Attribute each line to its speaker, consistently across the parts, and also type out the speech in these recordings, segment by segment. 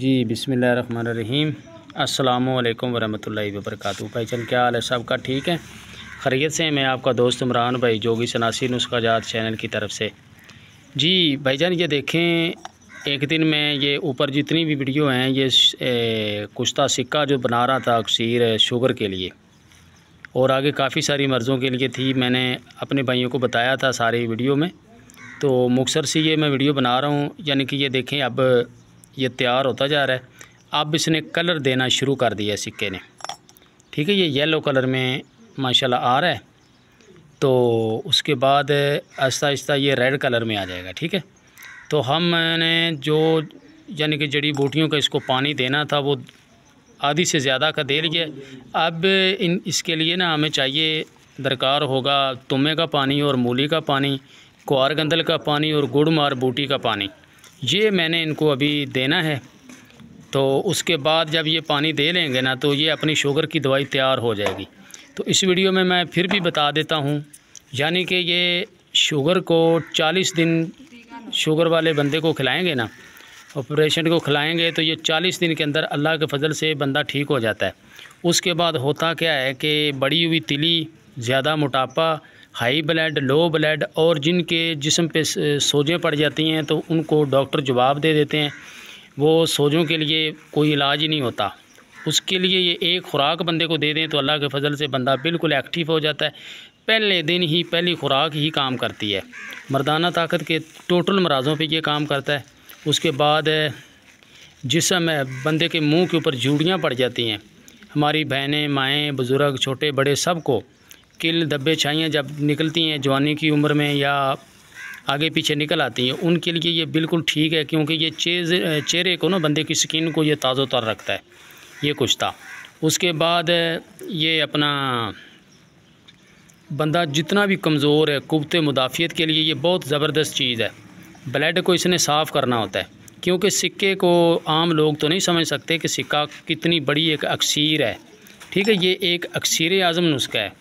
Speaker 1: जी रहीम अल्लाम वरहमल वर्क भाई चल क्या हाल है सबका ठीक है खरीत से मैं आपका दोस्त इमरान भाई जोगी सनासी जात चैनल की तरफ से जी भाई जान ये देखें एक दिन में ये ऊपर जितनी भी वीडियो हैं ये कुश्ता सिक्का जो बना रहा था अक्सर शुगर के लिए और आगे काफ़ी सारी मर्ज़ों के लिए थी मैंने अपने भाइयों को बताया था सारी वीडियो में तो मुक्सर से ये मैं वीडियो बना रहा हूँ यानी कि ये देखें अब ये तैयार होता जा रहा है अब इसने कलर देना शुरू कर दिया सिक्के ने ठीक है ये येलो कलर में माशाल्लाह आ रहा है तो उसके बाद आहिस्ता आहिस्ता ये रेड कलर में आ जाएगा ठीक है तो हमने जो यानी कि जड़ी बूटियों का इसको पानी देना था वो आधी से ज़्यादा का दे लिया अब इन इसके लिए ना हमें चाहिए दरकार होगा तुम्हे का पानी और मूली का पानी कुआर गंदल का पानी और गुड़ मार बूटी का पानी ये मैंने इनको अभी देना है तो उसके बाद जब ये पानी दे लेंगे ना तो ये अपनी शुगर की दवाई तैयार हो जाएगी तो इस वीडियो में मैं फिर भी बता देता हूँ यानी कि ये शुगर को 40 दिन शुगर वाले बंदे को खिलाएंगे ना ऑपरेशन को खिलाएंगे तो ये 40 दिन के अंदर अल्लाह के फजल से बंदा ठीक हो जाता है उसके बाद होता क्या है कि बड़ी हुई तिली ज़्यादा मोटापा हाई ब्लड लो ब्लड और जिनके जिसम पे सोजें पड़ जाती हैं तो उनको डॉक्टर जवाब दे देते हैं वो सोजों के लिए कोई इलाज ही नहीं होता उसके लिए ये एक खुराक बंदे को दे दें तो अल्लाह के फजल से बंदा बिल्कुल एक्टिव हो जाता है पहले दिन ही पहली खुराक ही काम करती है मर्दाना ताकत के टोटल मराज़ों पे ये काम करता है उसके बाद जिसम है बंदे के मुंह के ऊपर जूड़ियाँ पड़ जाती हैं हमारी बहनें माएँ बुज़ुर्ग छोटे बड़े सबको किल धब्बे छाइयाँ जब निकलती हैं जवानी की उम्र में या आगे पीछे निकल आती हैं उनके लिए ये बिल्कुल ठीक है क्योंकि ये चेज चेहरे को ना बंदे की स्किन को ये ताज़ो तर रखता है ये कुछ था उसके बाद ये अपना बंदा जितना भी कमज़ोर है कुत मुदाफ़ियत के लिए ये बहुत ज़बरदस्त चीज़ है ब्लड को इसने साफ़ करना होता है क्योंकि सिक्के को आम लोग तो नहीं समझ सकते कि सिक्का कितनी बड़ी एक अक्सर है ठीक है ये एक अक्सर आज़म नुस्खा है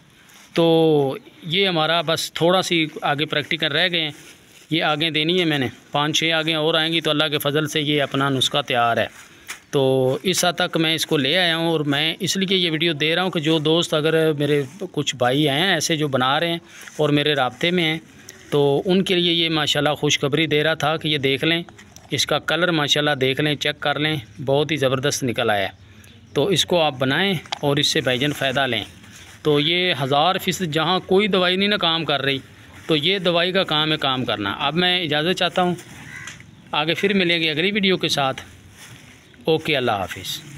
Speaker 1: तो ये हमारा बस थोड़ा सी आगे प्रैक्टिकल रह गए हैं ये आगे देनी है मैंने पाँच छः आगे और आएंगी तो अल्लाह के फजल से ये अपना नुस्खा तैयार है तो इस हद तक मैं इसको ले आया हूँ और मैं इसलिए ये वीडियो दे रहा हूँ कि जो दोस्त अगर मेरे कुछ भाई आए हैं ऐसे जो बना रहे हैं और मेरे रबते में हैं तो उनके लिए ये माशाल्लाह खुशखबरी दे रहा था कि ये देख लें इसका कलर माशाल्लाह देख लें चेक कर लें बहुत ही ज़बरदस्त निकल आया तो इसको आप बनाएँ और इससे भाईजन फ़ायदा लें तो ये हज़ार फीसद जहाँ कोई दवाई नहीं ना काम कर रही तो ये दवाई का काम है काम करना अब मैं इजाज़त चाहता हूँ आगे फिर मिलेंगे अगली वीडियो के साथ ओके अल्लाह हाफिज़